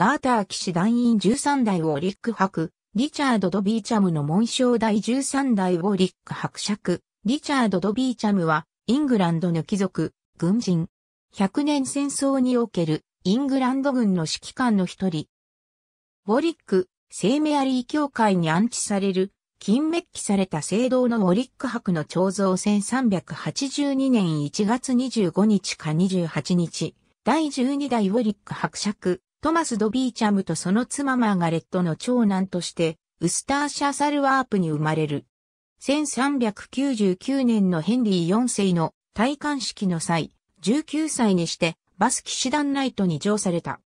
ガーター騎士団員13代ウォリック伯、リチャード・ド・ビーチャムの紋章第13代ウォリック伯爵、リチャード・ド・ビーチャムは、イングランドの貴族、軍人。100年戦争における、イングランド軍の指揮官の一人。ウォリック、聖メアリー教会に安置される、金メッキされた聖堂のウォリック伯の彫像1382年1月25日か28日、第12代ウォリック伯爵、トマス・ドビーチャムとその妻マーガレットの長男として、ウスターシャ・サルワープに生まれる。1399年のヘンリー4世の戴冠式の際、19歳にしてバス騎士団ナイトに乗された。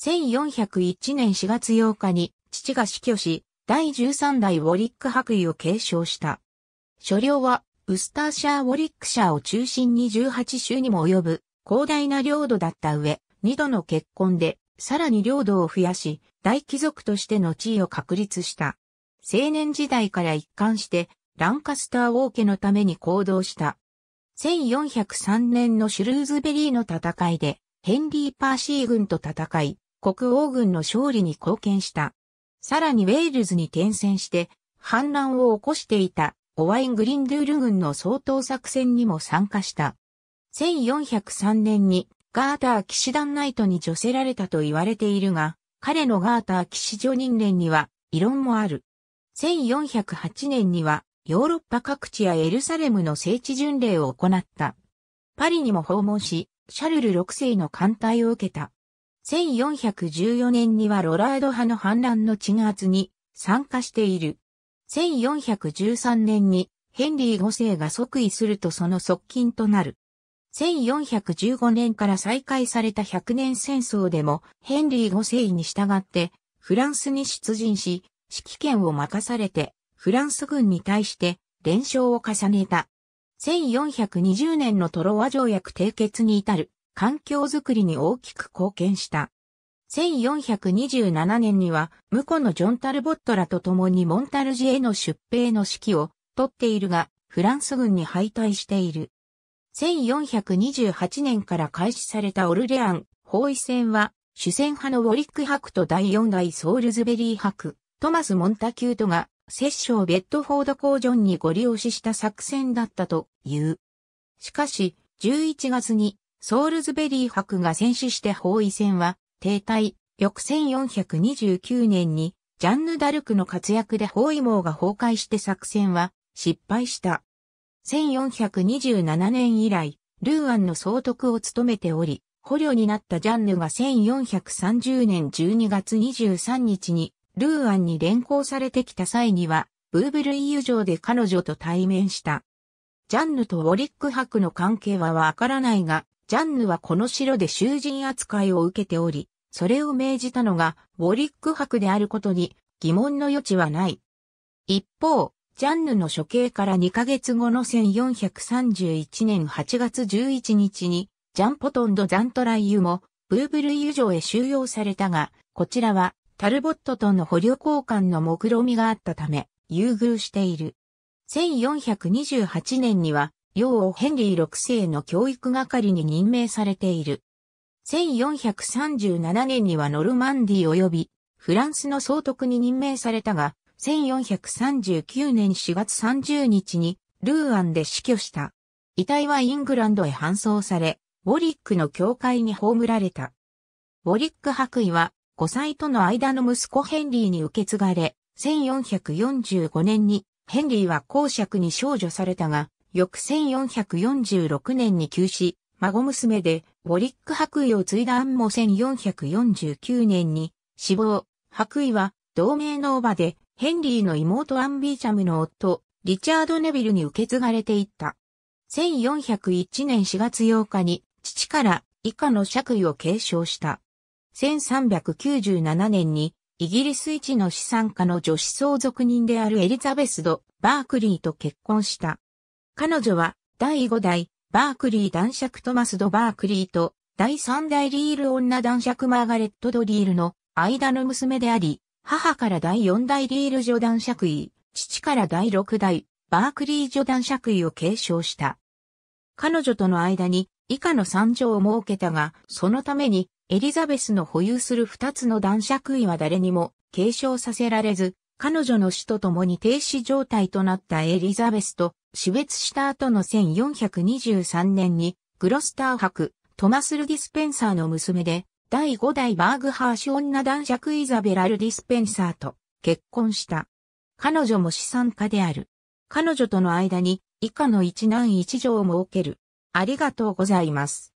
1401年4月8日に父が死去し、第13代ウォリック白衣を継承した。所領はウスターシャー・ウォリックシャーを中心に18州にも及ぶ広大な領土だった上、2度の結婚でさらに領土を増やし、大貴族としての地位を確立した。青年時代から一貫して、ランカスター王家のために行動した。1403年のシュルーズベリーの戦いで、ヘンリー・パーシー軍と戦い、国王軍の勝利に貢献した。さらにウェールズに転戦して、反乱を起こしていた、オワイン・グリンドゥール軍の総統作戦にも参加した。1403年にガーター騎士団ナイトに除せられたと言われているが、彼のガーター騎士女人連には異論もある。1408年にはヨーロッパ各地やエルサレムの聖地巡礼を行った。パリにも訪問し、シャルル6世の艦隊を受けた。1414年にはロラード派の反乱の鎮圧に参加している。1413年にヘンリー5世が即位するとその側近となる。1415年から再開された100年戦争でもヘンリー5世に従ってフランスに出陣し、指揮権を任されてフランス軍に対して連勝を重ねた。1420年のトロワ条約締結に至る環境づくりに大きく貢献した。1427年には、婿のジョン・タルボットらと共にモンタルジへの出兵の指揮を取っているが、フランス軍に敗退している。1428年から開始されたオルレアン包囲戦は、主戦派のウォリック博と第4代ソールズベリー博、トマス・モンタキュートが、摂政ベッドフォード工場にご利用しした作戦だったという。しかし、11月にソールズベリー博が戦死して包囲戦は停滞、翌1429年にジャンヌ・ダルクの活躍で包囲網が崩壊して作戦は失敗した。1427年以来、ルーアンの総督を務めており、捕虜になったジャンヌが1430年12月23日にルーアンに連行されてきた際には、ブーブルイユ城で彼女と対面した。ジャンヌとウォリック博の関係はわからないが、ジャンヌはこの城で囚人扱いを受けており、それを命じたのがウォリック博であることに疑問の余地はない。一方、ジャンヌの処刑から2ヶ月後の1431年8月11日に、ジャンポトンド・ザントライユも、ブーブルイユ城へ収容されたが、こちらは、タルボットとの捕虜交換の目論みがあったため、優遇している。1428年には、ヨーヘンリー6世の教育係に任命されている。1437年にはノルマンディ及び、フランスの総督に任命されたが、1439年4月30日にルーアンで死去した。遺体はイングランドへ搬送され、ウォリックの教会に葬られた。ウォリック伯位は5歳との間の息子ヘンリーに受け継がれ、1445年にヘンリーは公爵に少女されたが、翌1446年に急死、孫娘でウォリック伯位を継いだアンも1449年に死亡、伯位は同盟の叔母でヘンリーの妹アンビーチャムの夫、リチャード・ネビルに受け継がれていった。1401年4月8日に父から以下の爵位を継承した。1397年にイギリス一の資産家の女子相続人であるエリザベス・ド・バークリーと結婚した。彼女は第5代バークリー男爵トマス・ド・バークリーと第3代リール女男爵マーガレット・ド・リールの間の娘であり、母から第4代リール女団爵位、父から第6代バークリー女団爵位を継承した。彼女との間に以下の三条を設けたが、そのためにエリザベスの保有する二つの男爵位は誰にも継承させられず、彼女の死と共に停止状態となったエリザベスと死別した後の1423年にグロスター博、トマスル・ディスペンサーの娘で第5代バーグハーシュ女男爵イザベラル・ディスペンサーと結婚した。彼女も資産家である。彼女との間に以下の一男一女を設ける。ありがとうございます。